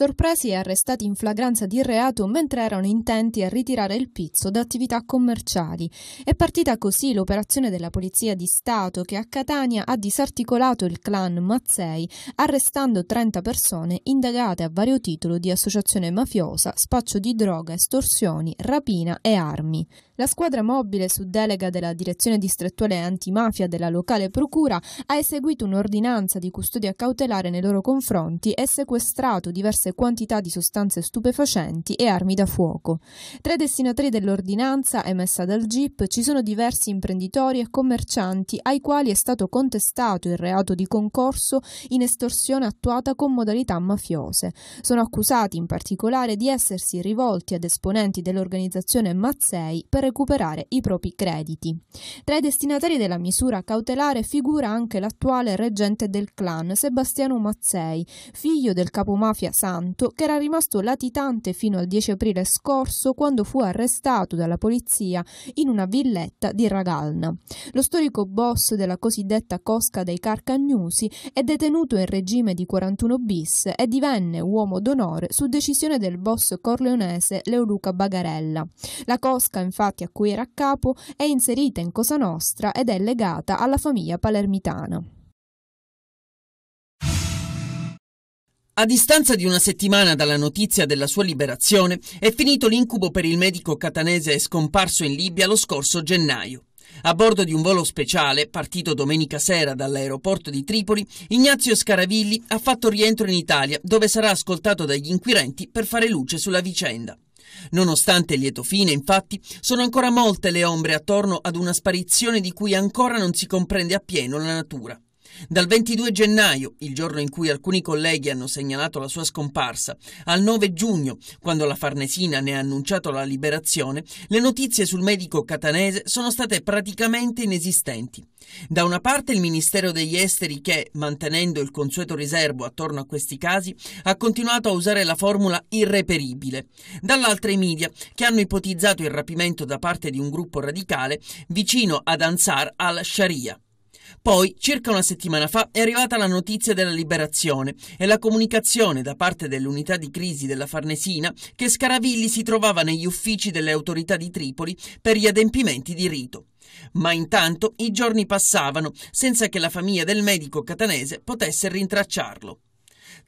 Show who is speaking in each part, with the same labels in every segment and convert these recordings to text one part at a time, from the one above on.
Speaker 1: sorpresi e arrestati in flagranza di reato mentre erano intenti a ritirare il pizzo da attività commerciali. È partita così l'operazione della Polizia di Stato che a Catania ha disarticolato il clan Mazzei, arrestando 30 persone indagate a vario titolo di associazione mafiosa, spaccio di droga, estorsioni, rapina e armi. La squadra mobile su delega della Direzione distrettuale antimafia della locale procura ha eseguito un'ordinanza di custodia cautelare nei loro confronti e sequestrato diverse grosse quantità di sostanze stupefacenti e armi da fuoco. Tra i destinatari dell'ordinanza emessa dal GIP ci sono diversi imprenditori e commercianti ai quali è stato contestato il reato di concorso in estorsione attuata con modalità mafiose. Sono accusati in particolare di essersi rivolti ad esponenti dell'organizzazione Mazzei per recuperare i propri crediti. Tra i destinatari della misura cautelare figura anche l'attuale reggente del clan Sebastiano Mazzei, figlio del capomafia Santo tanto che era rimasto latitante fino al 10 aprile scorso quando fu arrestato dalla polizia in una villetta di Ragalna. Lo storico boss della cosiddetta cosca dei Carcagnusi è detenuto in regime di 41 bis e divenne uomo d'onore su decisione del boss corleonese Leoluca Bagarella. La cosca infatti a cui era a capo è inserita in Cosa Nostra ed è legata alla famiglia palermitana.
Speaker 2: A distanza di una settimana dalla notizia della sua liberazione, è finito l'incubo per il medico catanese scomparso in Libia lo scorso gennaio. A bordo di un volo speciale, partito domenica sera dall'aeroporto di Tripoli, Ignazio Scaravilli ha fatto rientro in Italia, dove sarà ascoltato dagli inquirenti per fare luce sulla vicenda. Nonostante il lieto fine, infatti, sono ancora molte le ombre attorno ad una sparizione di cui ancora non si comprende appieno la natura. Dal 22 gennaio, il giorno in cui alcuni colleghi hanno segnalato la sua scomparsa, al 9 giugno, quando la Farnesina ne ha annunciato la liberazione, le notizie sul medico catanese sono state praticamente inesistenti. Da una parte il Ministero degli Esteri che, mantenendo il consueto riservo attorno a questi casi, ha continuato a usare la formula irreperibile. Dall'altra i media, che hanno ipotizzato il rapimento da parte di un gruppo radicale vicino ad Ansar al-Sharia. Poi, circa una settimana fa, è arrivata la notizia della liberazione e la comunicazione da parte dell'unità di crisi della Farnesina che Scaravilli si trovava negli uffici delle autorità di Tripoli per gli adempimenti di rito. Ma intanto i giorni passavano senza che la famiglia del medico catanese potesse rintracciarlo.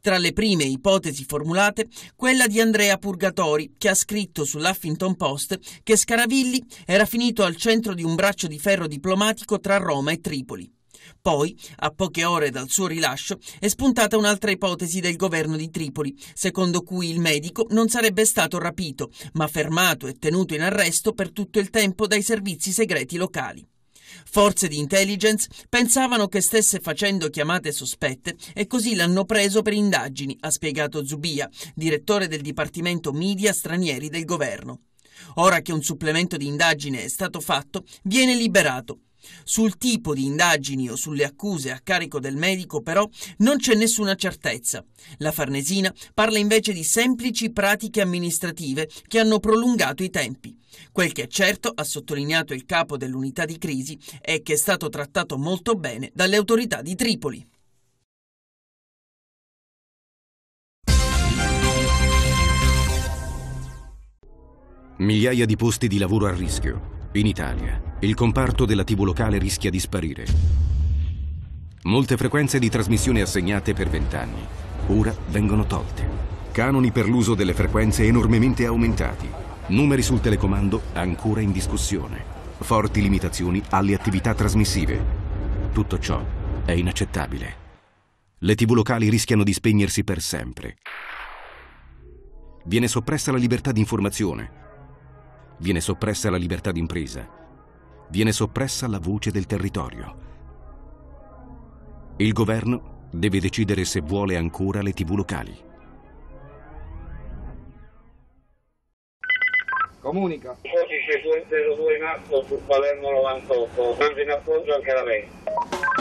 Speaker 2: Tra le prime ipotesi formulate, quella di Andrea Purgatori, che ha scritto sull'Huffington Post che Scaravilli era finito al centro di un braccio di ferro diplomatico tra Roma e Tripoli. Poi, a poche ore dal suo rilascio, è spuntata un'altra ipotesi del governo di Tripoli, secondo cui il medico non sarebbe stato rapito, ma fermato e tenuto in arresto per tutto il tempo dai servizi segreti locali. Forze di intelligence pensavano che stesse facendo chiamate sospette e così l'hanno preso per indagini, ha spiegato Zubia, direttore del Dipartimento Media Stranieri del Governo. Ora che un supplemento di indagine è stato fatto, viene liberato. Sul tipo di indagini o sulle accuse a carico del medico, però, non c'è nessuna certezza. La Farnesina parla invece di semplici pratiche amministrative che hanno prolungato i tempi. Quel che è certo, ha sottolineato il capo dell'unità di crisi, è che è stato trattato molto bene dalle autorità di Tripoli.
Speaker 3: Migliaia di posti di lavoro a rischio in Italia, il comparto della TV locale rischia di sparire. Molte frequenze di trasmissione assegnate per vent'anni ora vengono tolte. Canoni per l'uso delle frequenze enormemente aumentati. Numeri sul telecomando ancora in discussione. Forti limitazioni alle attività trasmissive. Tutto ciò è inaccettabile. Le TV locali rischiano di spegnersi per sempre. Viene soppressa la libertà di informazione Viene soppressa la libertà d'impresa. Viene soppressa la voce del territorio. Il governo deve decidere se vuole ancora le tv locali.
Speaker 4: Comunica.
Speaker 5: Codice 202 in atto su Palermo 98, in appoggio anche la me.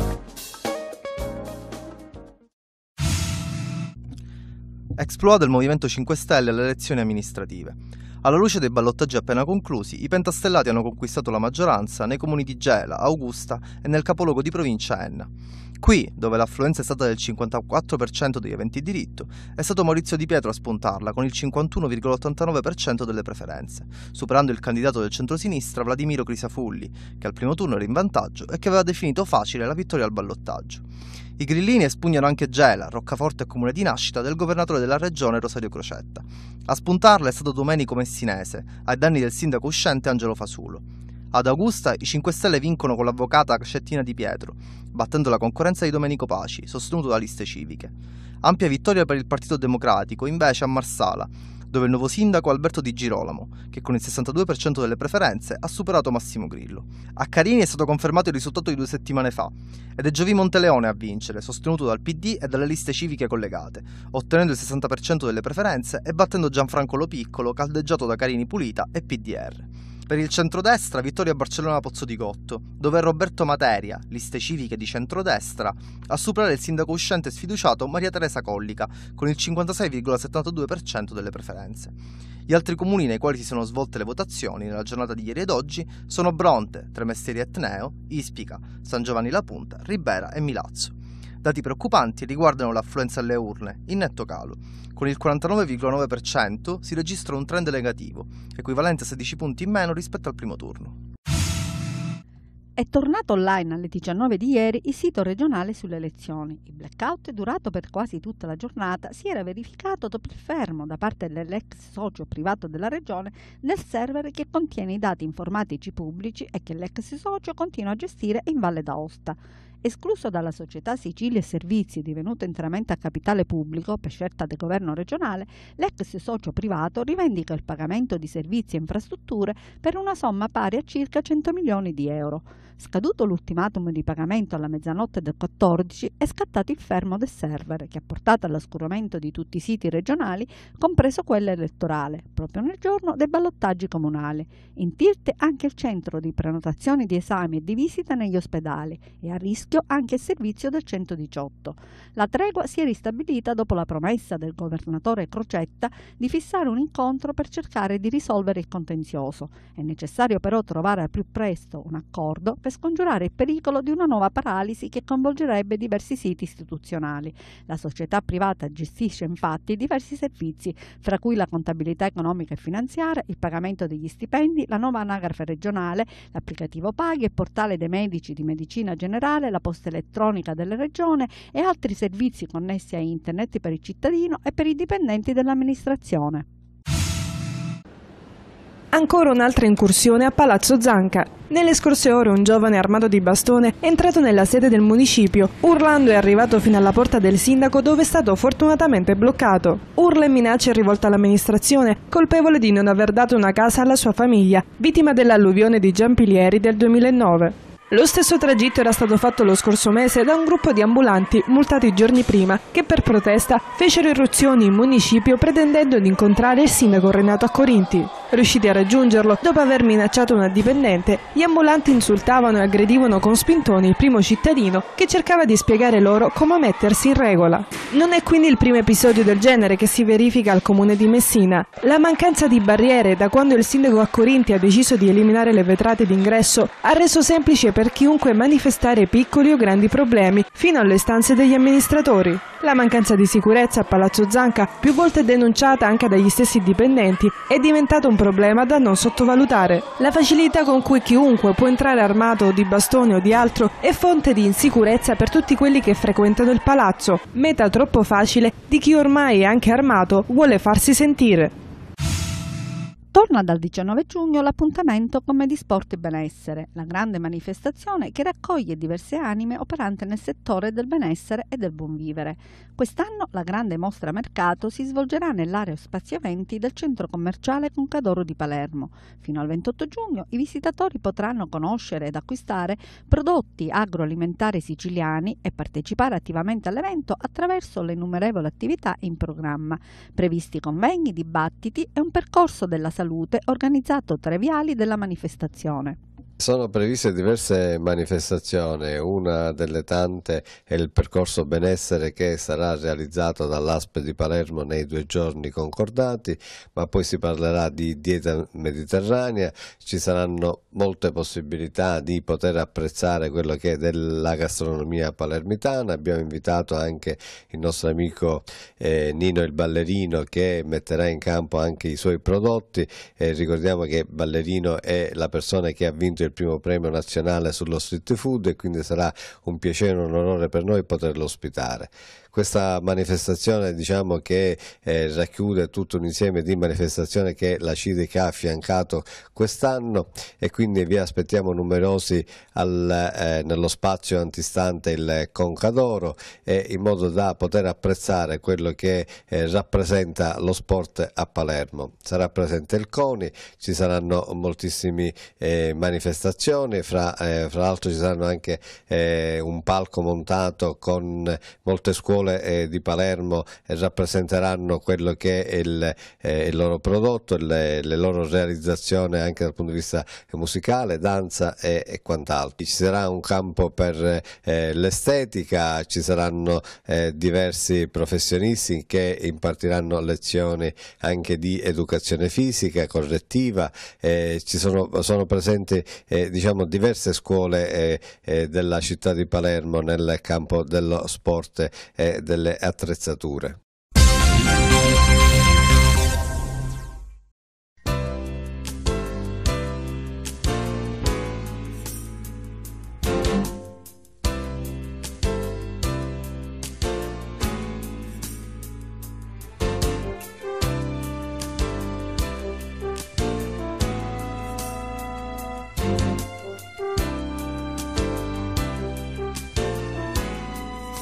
Speaker 3: Esploda il Movimento 5 Stelle alle elezioni amministrative. Alla luce dei ballottaggi appena conclusi, i pentastellati hanno conquistato la maggioranza nei comuni di Gela, Augusta e nel capoluogo di provincia Enna. Qui, dove l'affluenza è stata del 54% degli eventi diritto, è stato Maurizio Di Pietro a spuntarla con il 51,89% delle preferenze, superando il candidato del centrosinistra Vladimiro Crisafulli, che al primo turno era in vantaggio e che aveva definito facile la vittoria al ballottaggio. I grillini espugnano anche Gela, Roccaforte e comune di nascita del governatore della regione Rosario Crocetta. A spuntarla è stato Domenico Messinese, ai danni del sindaco uscente Angelo Fasulo. Ad Augusta i 5 Stelle vincono con l'avvocata Crescettina Di Pietro, battendo la concorrenza di Domenico Paci, sostenuto da liste civiche. Ampia vittoria per il Partito Democratico, invece, a Marsala, dove il nuovo sindaco Alberto Di Girolamo, che con il 62% delle preferenze ha superato Massimo Grillo. A Carini è stato confermato il risultato di due settimane fa ed è Giovi Monteleone a vincere, sostenuto dal PD e dalle liste civiche collegate, ottenendo il 60% delle preferenze e battendo Gianfranco Lo Piccolo, caldeggiato da Carini Pulita e PDR. Per il centrodestra vittoria a Barcellona Pozzo di Cotto, dove Roberto Materia, liste civiche di centrodestra, a superare il sindaco uscente sfiduciato Maria Teresa Collica con il 56,72% delle preferenze. Gli altri comuni nei quali si sono svolte le votazioni nella giornata di ieri ed oggi sono Bronte, Tremestieri Etneo, Ispica, San Giovanni La Punta, Ribera e Milazzo. Dati preoccupanti riguardano l'affluenza alle urne, in netto calo. Con il 49,9% si registra un trend negativo, equivalente a 16 punti in meno rispetto al primo turno.
Speaker 6: È tornato online alle 19 di ieri il sito regionale sulle elezioni. Il blackout, durato per quasi tutta la giornata, si era verificato dopo il fermo da parte dell'ex socio privato della regione nel server che contiene i dati informatici pubblici e che l'ex socio continua a gestire in Valle d'Aosta escluso dalla società Sicilia e Servizi divenuta interamente a capitale pubblico per scelta del governo regionale, l'ex socio privato rivendica il pagamento di servizi e infrastrutture per una somma pari a circa 100 milioni di euro. Scaduto l'ultimatum di pagamento alla mezzanotte del 14, è scattato il fermo del server che ha portato all'oscuramento di tutti i siti regionali, compreso quello elettorale, proprio nel giorno dei ballottaggi comunali. In tilt anche il centro di prenotazioni di esami e di visita negli ospedali e a rischio anche il servizio del 118. La tregua si è ristabilita dopo la promessa del governatore Crocetta di fissare un incontro per cercare di risolvere il contenzioso. È necessario però trovare al più presto un accordo per per scongiurare il pericolo di una nuova paralisi che coinvolgerebbe diversi siti istituzionali. La società privata gestisce infatti diversi servizi, fra cui la contabilità economica e finanziaria, il pagamento degli stipendi, la nuova anagrafe regionale, l'applicativo Paghi, il portale dei medici di medicina generale, la posta elettronica della regione e altri servizi connessi a internet per il cittadino e per i dipendenti dell'amministrazione.
Speaker 7: Ancora un'altra incursione a Palazzo Zanca. Nelle scorse ore un giovane armato di bastone è entrato nella sede del municipio. Urlando è arrivato fino alla porta del sindaco dove è stato fortunatamente bloccato. Urla e minacce rivolte all'amministrazione, colpevole di non aver dato una casa alla sua famiglia, vittima dell'alluvione di Giampilieri del 2009. Lo stesso tragitto era stato fatto lo scorso mese da un gruppo di ambulanti multati giorni prima che per protesta fecero irruzioni in municipio pretendendo di incontrare il sindaco Renato a Corinti. Riusciti a raggiungerlo, dopo aver minacciato una dipendente, gli ambulanti insultavano e aggredivano con spintoni il primo cittadino che cercava di spiegare loro come mettersi in regola. Non è quindi il primo episodio del genere che si verifica al comune di Messina. La mancanza di barriere da quando il sindaco a Corinti ha deciso di eliminare le vetrate d'ingresso ha reso semplice per chiunque manifestare piccoli o grandi problemi fino alle stanze degli amministratori. La mancanza di sicurezza a Palazzo Zanca, più volte denunciata anche dagli stessi dipendenti, è diventata un problema da non sottovalutare. La facilità con cui chiunque può entrare armato di bastone o di altro è fonte di insicurezza per tutti quelli che frequentano il palazzo, meta troppo facile di chi ormai anche armato vuole farsi sentire.
Speaker 6: Torna dal 19 giugno l'appuntamento con Medisport e Benessere, la grande manifestazione che raccoglie diverse anime operanti nel settore del benessere e del buon vivere. Quest'anno la grande mostra mercato si svolgerà nell'area Spazio Eventi del centro commerciale Concadoro di Palermo. Fino al 28 giugno i visitatori potranno conoscere ed acquistare prodotti agroalimentari siciliani e partecipare attivamente all'evento attraverso le innumerevoli attività in programma, previsti convegni, dibattiti e un percorso della salute Salute organizzato tra i viali della manifestazione.
Speaker 5: Sono previste diverse manifestazioni, una delle tante è il percorso benessere che sarà realizzato dall'ASP di Palermo nei due giorni concordati, ma poi si parlerà di dieta mediterranea, ci saranno molte possibilità di poter apprezzare quello che è della gastronomia palermitana, abbiamo invitato anche il nostro amico eh, Nino il ballerino che metterà in campo anche i suoi prodotti, eh, ricordiamo che Ballerino è la persona che ha vinto il il primo premio nazionale sullo street food e quindi sarà un piacere e un onore per noi poterlo ospitare questa manifestazione diciamo, che eh, racchiude tutto un insieme di manifestazioni che la CIDEC ha affiancato quest'anno e quindi vi aspettiamo numerosi al, eh, nello spazio antistante il Concadoro eh, in modo da poter apprezzare quello che eh, rappresenta lo sport a Palermo. Sarà presente il CONI, ci saranno moltissime eh, manifestazioni, fra, eh, fra l'altro ci saranno anche un palco montato con molte scuole Sole eh, di Palermo eh, rappresenteranno quello che è il, eh, il loro prodotto, le, le, loro realizzazioni anche dal punto di vista musicale, danza e, e quant'altro. Ci sarà un campo per eh, l'estetica, ci saranno diversi professionisti che impartiranno lezioni anche di educazione fisica, correttiva, ci sono, sono presenti diciamo, diverse scuole della città di Palermo nel campo dello sport delle, delle attrezzature.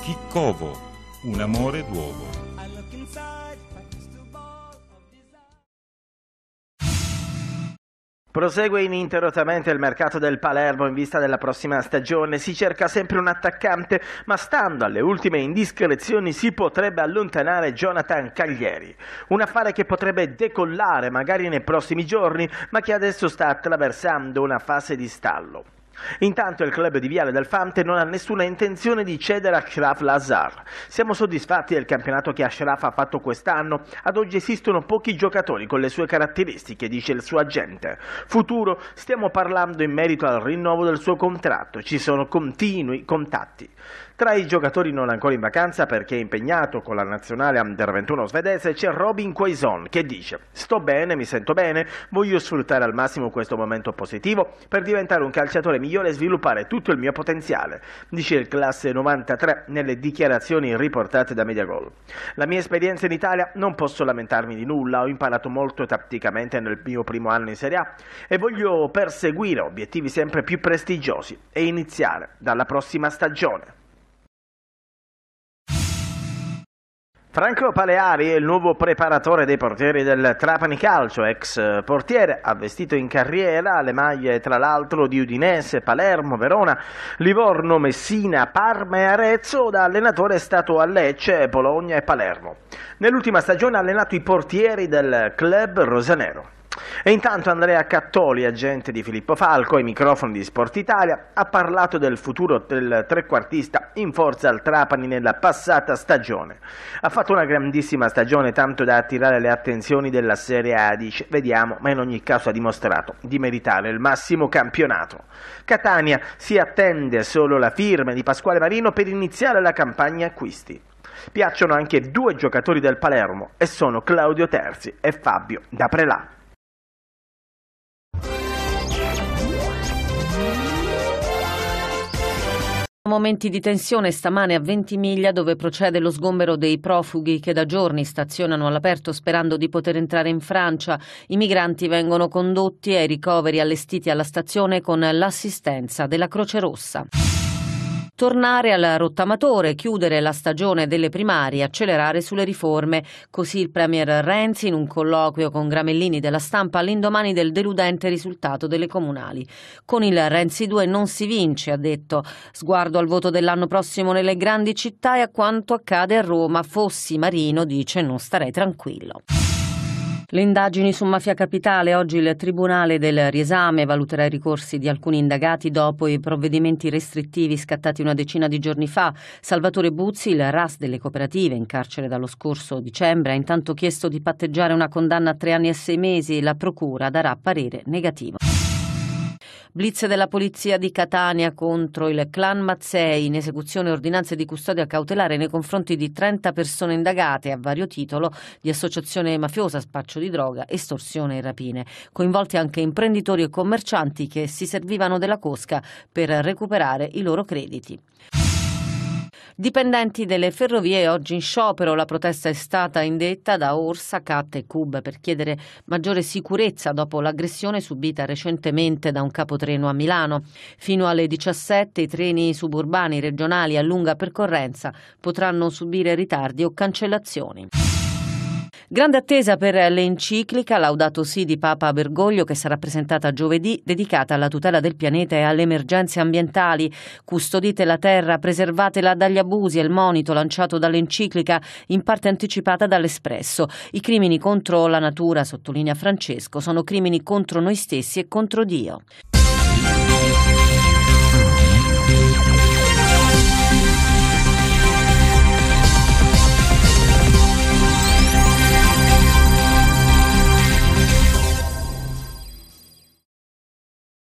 Speaker 5: Chiccovo un amore d'uovo.
Speaker 4: Prosegue ininterrottamente il mercato del Palermo in vista della prossima stagione, si cerca sempre un attaccante, ma stando alle ultime indiscrezioni si potrebbe allontanare Jonathan Caglieri, un affare che potrebbe decollare magari nei prossimi giorni, ma che adesso sta attraversando una fase di stallo. Intanto il club di Viale del Fante non ha nessuna intenzione di cedere a Shraf Lazar. Siamo soddisfatti del campionato che Ashraf ha fatto quest'anno. Ad oggi esistono pochi giocatori con le sue caratteristiche, dice il suo agente. Futuro, stiamo parlando in merito al rinnovo del suo contratto. Ci sono continui contatti. Tra i giocatori non ancora in vacanza perché impegnato con la nazionale under 21 svedese c'è Robin Quaison che dice sto bene, mi sento bene, voglio sfruttare al massimo questo momento positivo per diventare un calciatore migliore e sviluppare tutto il mio potenziale, dice il classe 93 nelle dichiarazioni riportate da Mediagol. La mia esperienza in Italia non posso lamentarmi di nulla, ho imparato molto tatticamente nel mio primo anno in Serie A e voglio perseguire obiettivi sempre più prestigiosi e iniziare dalla prossima stagione. Franco Paleari è il nuovo preparatore dei portieri del Trapani Calcio, ex eh, portiere, ha vestito in carriera le maglie tra l'altro di Udinese, Palermo, Verona, Livorno, Messina, Parma e Arezzo, da allenatore è stato a Lecce, Bologna e Palermo. Nell'ultima stagione ha allenato i portieri del club rosanero. E intanto Andrea Cattoli, agente di Filippo Falco, ai microfoni di Sport Italia, ha parlato del futuro del trequartista in forza al Trapani nella passata stagione. Ha fatto una grandissima stagione tanto da attirare le attenzioni della Serie A, dice, vediamo, ma in ogni caso ha dimostrato di meritare il massimo campionato. Catania si attende solo la firma di Pasquale Marino per iniziare la campagna acquisti. Piacciono anche due giocatori del Palermo e sono Claudio Terzi e Fabio da Prelà.
Speaker 8: Momenti di tensione stamane a Ventimiglia dove procede lo sgombero dei profughi che da giorni stazionano all'aperto sperando di poter entrare in Francia. I migranti vengono condotti ai ricoveri allestiti alla stazione con l'assistenza della Croce Rossa tornare al rottamatore, chiudere la stagione delle primarie, accelerare sulle riforme. Così il Premier Renzi in un colloquio con Gramellini della stampa all'indomani del deludente risultato delle comunali. Con il Renzi 2 non si vince, ha detto. Sguardo al voto dell'anno prossimo nelle grandi città e a quanto accade a Roma. Fossi Marino dice non starei tranquillo. Le indagini su Mafia Capitale, oggi il Tribunale del Riesame valuterà i ricorsi di alcuni indagati dopo i provvedimenti restrittivi scattati una decina di giorni fa. Salvatore Buzzi, il RAS delle cooperative in carcere dallo scorso dicembre, ha intanto chiesto di patteggiare una condanna a tre anni e sei mesi e la Procura darà parere negativo. Blitz della polizia di Catania contro il clan Mazzei in esecuzione ordinanze di custodia cautelare nei confronti di 30 persone indagate a vario titolo di associazione mafiosa, spaccio di droga, estorsione e rapine. Coinvolti anche imprenditori e commercianti che si servivano della cosca per recuperare i loro crediti. Dipendenti delle ferrovie oggi in sciopero, la protesta è stata indetta da Orsa, Cat e Cub per chiedere maggiore sicurezza dopo l'aggressione subita recentemente da un capotreno a Milano. Fino alle 17 i treni suburbani regionali a lunga percorrenza potranno subire ritardi o cancellazioni. Grande attesa per l'enciclica Laudato Si di Papa Bergoglio che sarà presentata giovedì, dedicata alla tutela del pianeta e alle emergenze ambientali. Custodite la terra, preservatela dagli abusi, è il monito lanciato dall'enciclica, in parte anticipata dall'Espresso. I crimini contro la natura, sottolinea Francesco, sono crimini contro noi stessi e contro Dio.